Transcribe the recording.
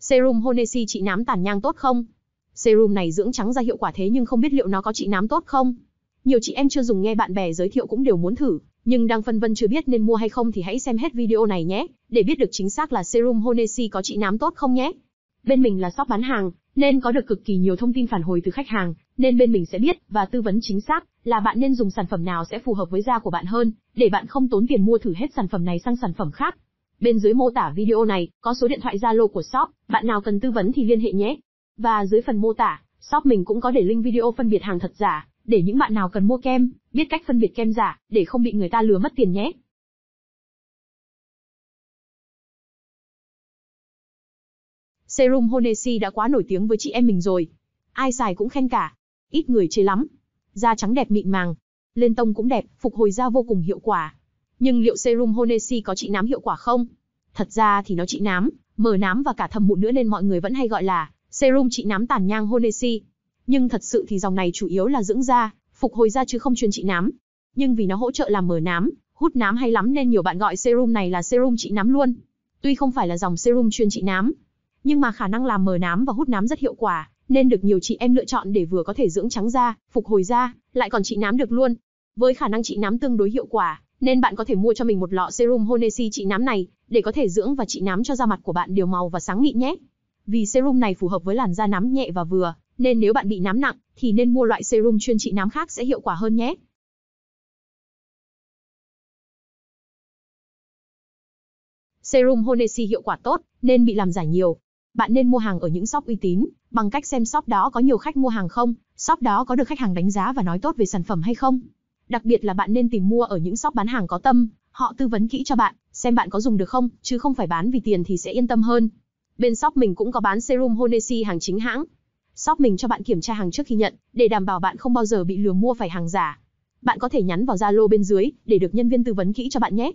Serum Honesi trị nám tàn nhang tốt không? Serum này dưỡng trắng da hiệu quả thế nhưng không biết liệu nó có trị nám tốt không? Nhiều chị em chưa dùng nghe bạn bè giới thiệu cũng đều muốn thử, nhưng đang phân vân chưa biết nên mua hay không thì hãy xem hết video này nhé, để biết được chính xác là serum Honesi có trị nám tốt không nhé. Bên mình là shop bán hàng, nên có được cực kỳ nhiều thông tin phản hồi từ khách hàng, nên bên mình sẽ biết và tư vấn chính xác là bạn nên dùng sản phẩm nào sẽ phù hợp với da của bạn hơn, để bạn không tốn tiền mua thử hết sản phẩm này sang sản phẩm khác. Bên dưới mô tả video này có số điện thoại Zalo của shop, bạn nào cần tư vấn thì liên hệ nhé. Và dưới phần mô tả, shop mình cũng có để link video phân biệt hàng thật giả, để những bạn nào cần mua kem, biết cách phân biệt kem giả, để không bị người ta lừa mất tiền nhé. Serum Honesi đã quá nổi tiếng với chị em mình rồi. Ai xài cũng khen cả. Ít người chê lắm. Da trắng đẹp mịn màng. Lên tông cũng đẹp, phục hồi da vô cùng hiệu quả. Nhưng liệu serum Honesi có trị nám hiệu quả không? Thật ra thì nó trị nám, mờ nám và cả thâm mụn nữa nên mọi người vẫn hay gọi là serum trị nám tàn nhang Honesi. Nhưng thật sự thì dòng này chủ yếu là dưỡng da, phục hồi da chứ không chuyên trị nám. Nhưng vì nó hỗ trợ làm mờ nám, hút nám hay lắm nên nhiều bạn gọi serum này là serum trị nám luôn. Tuy không phải là dòng serum chuyên trị nám, nhưng mà khả năng làm mờ nám và hút nám rất hiệu quả, nên được nhiều chị em lựa chọn để vừa có thể dưỡng trắng da, phục hồi da, lại còn trị nám được luôn. Với khả năng trị nám tương đối hiệu quả, nên bạn có thể mua cho mình một lọ serum Honesi trị nám này, để có thể dưỡng và trị nám cho da mặt của bạn đều màu và sáng mịn nhé. Vì serum này phù hợp với làn da nám nhẹ và vừa, nên nếu bạn bị nám nặng, thì nên mua loại serum chuyên trị nám khác sẽ hiệu quả hơn nhé. Serum Honesi hiệu quả tốt, nên bị làm giả nhiều. Bạn nên mua hàng ở những shop uy tín, bằng cách xem shop đó có nhiều khách mua hàng không, shop đó có được khách hàng đánh giá và nói tốt về sản phẩm hay không. Đặc biệt là bạn nên tìm mua ở những shop bán hàng có tâm, họ tư vấn kỹ cho bạn, xem bạn có dùng được không, chứ không phải bán vì tiền thì sẽ yên tâm hơn. Bên shop mình cũng có bán serum Honesi hàng chính hãng. Shop mình cho bạn kiểm tra hàng trước khi nhận, để đảm bảo bạn không bao giờ bị lừa mua phải hàng giả. Bạn có thể nhắn vào Zalo bên dưới để được nhân viên tư vấn kỹ cho bạn nhé.